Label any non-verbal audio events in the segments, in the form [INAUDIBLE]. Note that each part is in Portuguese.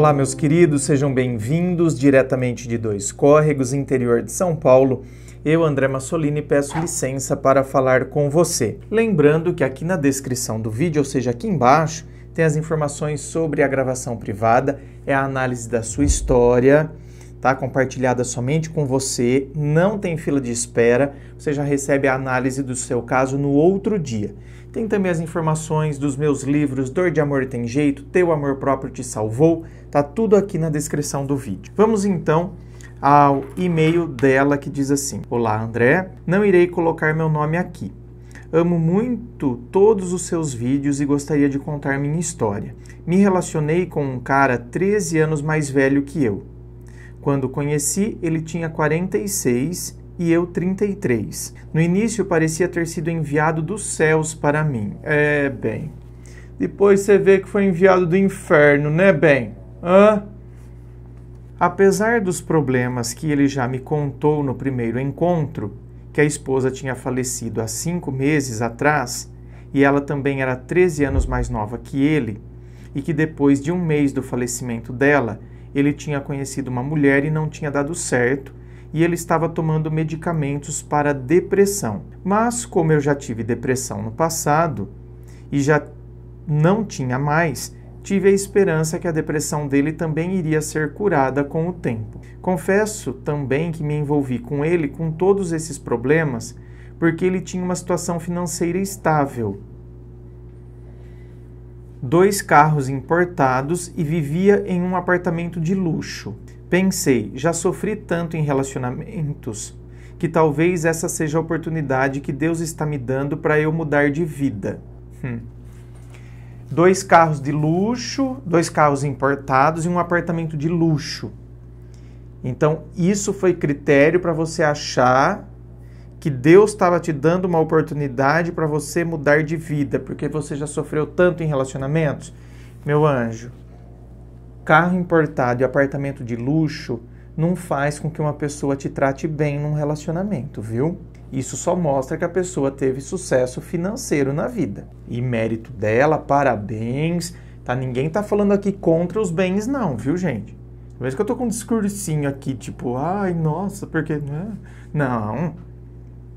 Olá, meus queridos, sejam bem-vindos diretamente de Dois Córregos, interior de São Paulo. Eu, André Massolini, peço licença para falar com você. Lembrando que aqui na descrição do vídeo, ou seja, aqui embaixo, tem as informações sobre a gravação privada, é a análise da sua história tá? Compartilhada somente com você, não tem fila de espera, você já recebe a análise do seu caso no outro dia. Tem também as informações dos meus livros Dor de Amor Tem Jeito, Teu Amor Próprio Te Salvou, tá tudo aqui na descrição do vídeo. Vamos então ao e-mail dela que diz assim: Olá, André, não irei colocar meu nome aqui. Amo muito todos os seus vídeos e gostaria de contar minha história. Me relacionei com um cara 13 anos mais velho que eu. Quando conheci, ele tinha 46 e eu 33. No início parecia ter sido enviado dos céus para mim. É, bem. Depois você vê que foi enviado do inferno, né, bem? Hã? Apesar dos problemas que ele já me contou no primeiro encontro, que a esposa tinha falecido há cinco meses atrás e ela também era 13 anos mais nova que ele, e que depois de um mês do falecimento dela, ele tinha conhecido uma mulher e não tinha dado certo, e ele estava tomando medicamentos para depressão. Mas, como eu já tive depressão no passado e já não tinha mais, tive a esperança que a depressão dele também iria ser curada com o tempo. Confesso também que me envolvi com ele com todos esses problemas porque ele tinha uma situação financeira estável dois carros importados e vivia em um apartamento de luxo. Pensei, já sofri tanto em relacionamentos que talvez essa seja a oportunidade que Deus está me dando para eu mudar de vida. Hum. Dois carros de luxo, dois carros importados e um apartamento de luxo. Então, isso foi critério para você achar que Deus estava te dando uma oportunidade para você mudar de vida, porque você já sofreu tanto em relacionamentos? Meu anjo, carro importado e apartamento de luxo não faz com que uma pessoa te trate bem num relacionamento, viu? Isso só mostra que a pessoa teve sucesso financeiro na vida. E mérito dela, parabéns. Tá, ninguém tá falando aqui contra os bens não, viu, gente? Talvez que eu tô com um discursinho aqui, tipo, ai, nossa, porque né? não. Não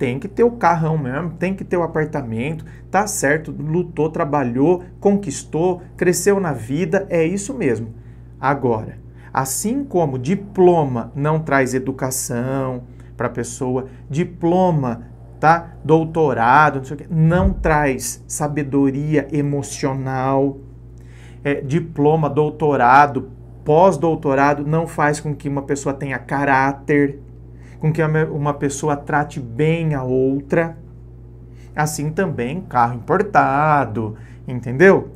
tem que ter o carrão mesmo, tem que ter o apartamento, tá certo, lutou, trabalhou, conquistou, cresceu na vida, é isso mesmo. Agora, assim como diploma não traz educação para a pessoa, diploma, tá? Doutorado, não sei o não traz sabedoria emocional. É, diploma, doutorado, pós-doutorado não faz com que uma pessoa tenha caráter com que uma pessoa trate bem a outra. Assim também carro importado, entendeu?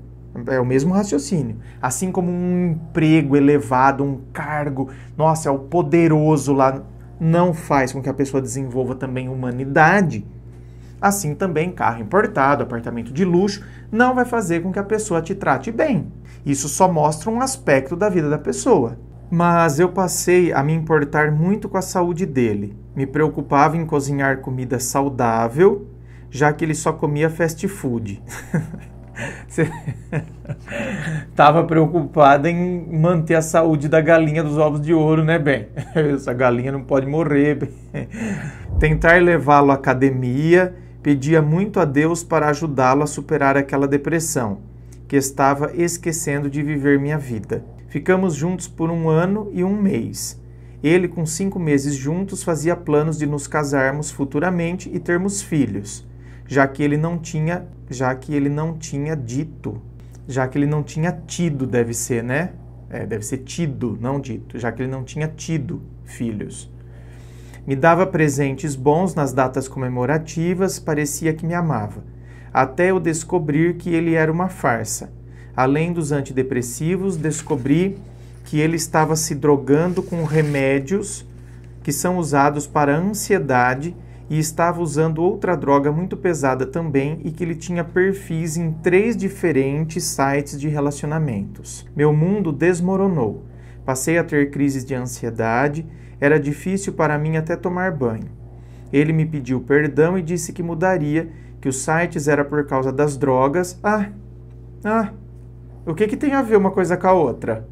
É o mesmo raciocínio. Assim como um emprego elevado, um cargo, nossa, é o poderoso lá, não faz com que a pessoa desenvolva também humanidade. Assim também carro importado, apartamento de luxo, não vai fazer com que a pessoa te trate bem. Isso só mostra um aspecto da vida da pessoa. Mas eu passei a me importar muito com a saúde dele. Me preocupava em cozinhar comida saudável, já que ele só comia fast food. estava [LAUGHS] preocupada em manter a saúde da galinha dos ovos de ouro, né, Ben? [LAUGHS] Essa galinha não pode morrer. [LAUGHS] Tentar levá-lo à academia, pedia muito a Deus para ajudá-lo a superar aquela depressão, que estava esquecendo de viver minha vida. Ficamos juntos por um ano e um mês. Ele, com cinco meses juntos, fazia planos de nos casarmos futuramente e termos filhos, já que ele não tinha, já que ele não tinha dito, já que ele não tinha tido, deve ser, né? É, deve ser tido, não dito, já que ele não tinha tido filhos. Me dava presentes bons nas datas comemorativas, parecia que me amava, até eu descobrir que ele era uma farsa além dos antidepressivos, descobri que ele estava se drogando com remédios que são usados para ansiedade e estava usando outra droga muito pesada também e que ele tinha perfis em três diferentes sites de relacionamentos. Meu mundo desmoronou. Passei a ter crises de ansiedade, era difícil para mim até tomar banho. Ele me pediu perdão e disse que mudaria, que os sites era por causa das drogas. Ah, ah, o que, que tem a ver uma coisa com a outra?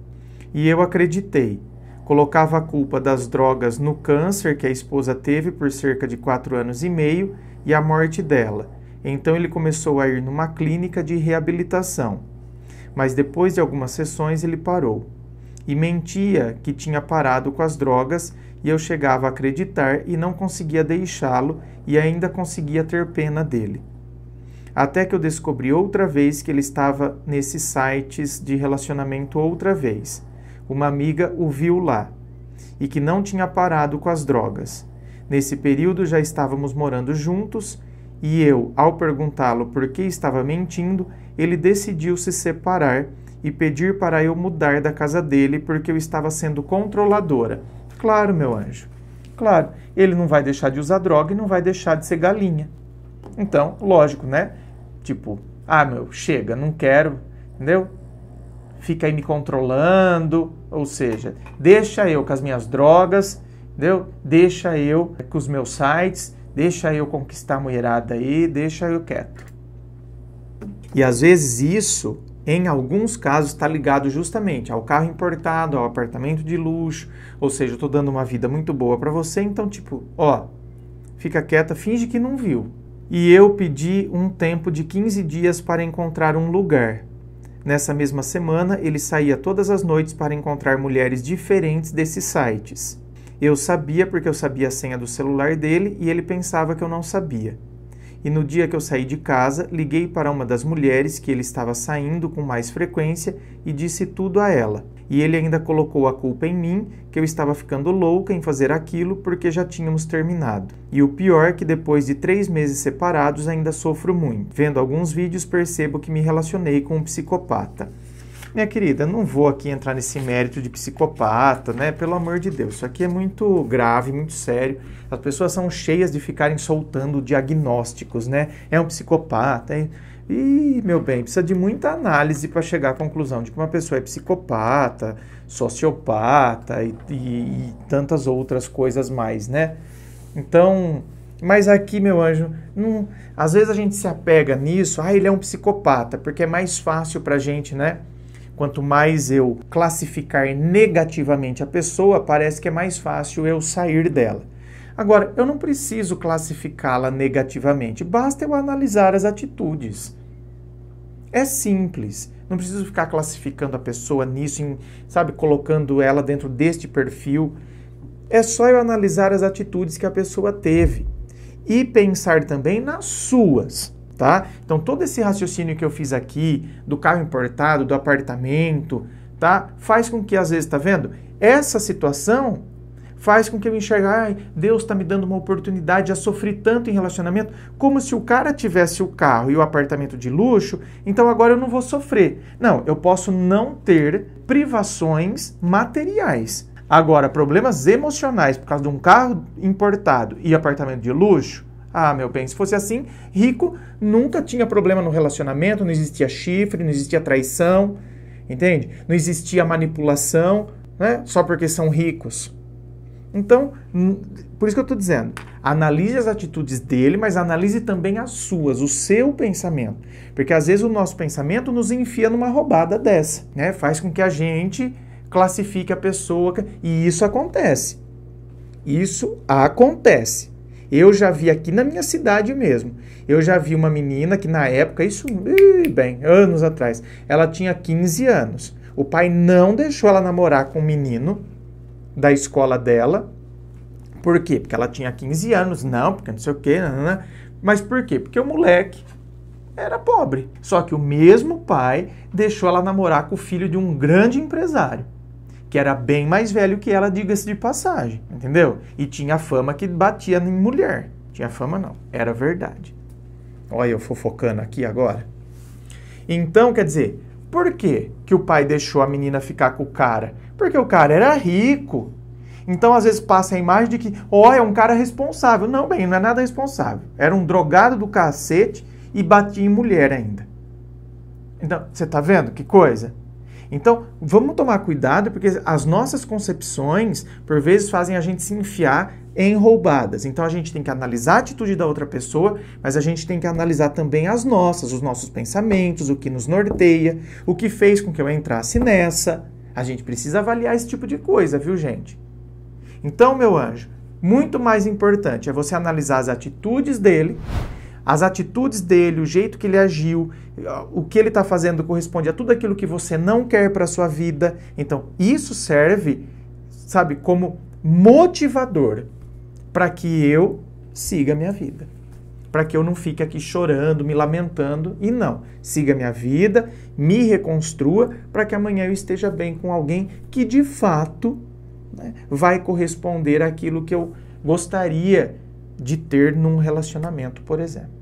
E eu acreditei. Colocava a culpa das drogas no câncer que a esposa teve por cerca de quatro anos e meio e a morte dela. Então ele começou a ir numa clínica de reabilitação. Mas depois de algumas sessões ele parou. E mentia que tinha parado com as drogas e eu chegava a acreditar e não conseguia deixá-lo e ainda conseguia ter pena dele até que eu descobri outra vez que ele estava nesses sites de relacionamento outra vez. Uma amiga o viu lá e que não tinha parado com as drogas. Nesse período já estávamos morando juntos e eu, ao perguntá-lo por que estava mentindo, ele decidiu se separar e pedir para eu mudar da casa dele porque eu estava sendo controladora. Claro, meu anjo. Claro, ele não vai deixar de usar droga e não vai deixar de ser galinha. Então, lógico, né? Tipo, ah, meu, chega, não quero, entendeu? Fica aí me controlando, ou seja, deixa eu com as minhas drogas, entendeu? Deixa eu com os meus sites, deixa eu conquistar a mulherada aí, deixa eu quieto. E às vezes isso, em alguns casos, está ligado justamente ao carro importado, ao apartamento de luxo, ou seja, eu estou dando uma vida muito boa para você, então tipo, ó, fica quieta, finge que não viu, e eu pedi um tempo de 15 dias para encontrar um lugar. Nessa mesma semana, ele saía todas as noites para encontrar mulheres diferentes desses sites. Eu sabia porque eu sabia a senha do celular dele e ele pensava que eu não sabia. E no dia que eu saí de casa, liguei para uma das mulheres que ele estava saindo com mais frequência e disse tudo a ela. E ele ainda colocou a culpa em mim, que eu estava ficando louca em fazer aquilo porque já tínhamos terminado. E o pior é que depois de três meses separados ainda sofro muito. Vendo alguns vídeos percebo que me relacionei com um psicopata. Minha querida, não vou aqui entrar nesse mérito de psicopata, né? Pelo amor de Deus, isso aqui é muito grave, muito sério. As pessoas são cheias de ficarem soltando diagnósticos, né? É um psicopata. E, meu bem, precisa de muita análise para chegar à conclusão de que uma pessoa é psicopata, sociopata e, e, e tantas outras coisas mais, né? Então, mas aqui, meu anjo, não, às vezes a gente se apega nisso, ah, ele é um psicopata, porque é mais fácil para a gente, né? Quanto mais eu classificar negativamente a pessoa, parece que é mais fácil eu sair dela. Agora, eu não preciso classificá-la negativamente, basta eu analisar as atitudes. É simples. Não preciso ficar classificando a pessoa nisso, em, sabe, colocando ela dentro deste perfil. É só eu analisar as atitudes que a pessoa teve e pensar também nas suas tá? Então todo esse raciocínio que eu fiz aqui do carro importado, do apartamento, tá? Faz com que às vezes, tá vendo? Essa situação faz com que eu enxergue, ai, Deus está me dando uma oportunidade, a sofri tanto em relacionamento, como se o cara tivesse o carro e o apartamento de luxo, então agora eu não vou sofrer. Não, eu posso não ter privações materiais. Agora, problemas emocionais por causa de um carro importado e apartamento de luxo, ah, meu bem, se fosse assim, rico nunca tinha problema no relacionamento, não existia chifre, não existia traição, entende? Não existia manipulação, né? Só porque são ricos. Então, hum, por isso que eu estou dizendo, analise as atitudes dele, mas analise também as suas, o seu pensamento. Porque às vezes o nosso pensamento nos enfia numa roubada dessa, né? Faz com que a gente classifique a pessoa, e isso acontece. Isso acontece. Eu já vi aqui na minha cidade mesmo. Eu já vi uma menina que na época, isso bem, anos atrás, ela tinha 15 anos. O pai não deixou ela namorar com um menino da escola dela. Por quê? Porque ela tinha 15 anos, não, porque não sei o quê, não? Né, né, né. mas por quê? Porque o moleque era pobre. Só que o mesmo pai deixou ela namorar com o filho de um grande empresário que era bem mais velho que ela, diga-se de passagem, entendeu? E tinha fama que batia em mulher. Tinha fama não, era verdade. Olha eu fofocando aqui agora. Então, quer dizer, por que que o pai deixou a menina ficar com o cara? Porque o cara era rico. Então, às vezes passa a imagem de que, ó, oh, é um cara responsável. Não, bem, não é nada responsável. Era um drogado do cacete e batia em mulher ainda. Então, você tá vendo que coisa? Então, vamos tomar cuidado, porque as nossas concepções, por vezes, fazem a gente se enfiar em roubadas. Então, a gente tem que analisar a atitude da outra pessoa, mas a gente tem que analisar também as nossas, os nossos pensamentos, o que nos norteia, o que fez com que eu entrasse nessa. A gente precisa avaliar esse tipo de coisa, viu, gente? Então, meu anjo, muito mais importante é você analisar as atitudes dele as atitudes dele, o jeito que ele agiu, o que ele está fazendo corresponde a tudo aquilo que você não quer para a sua vida. Então, isso serve, sabe, como motivador para que eu siga a minha vida. Para que eu não fique aqui chorando, me lamentando e não. Siga a minha vida, me reconstrua para que amanhã eu esteja bem com alguém que de fato né, vai corresponder àquilo que eu gostaria de ter num relacionamento, por exemplo.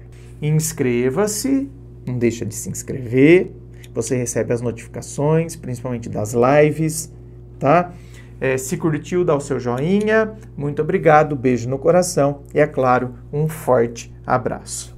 Inscreva-se, não deixa de se inscrever. Você recebe as notificações, principalmente das lives, tá? É, se curtiu, dá o seu joinha. Muito obrigado, beijo no coração e, é claro, um forte abraço.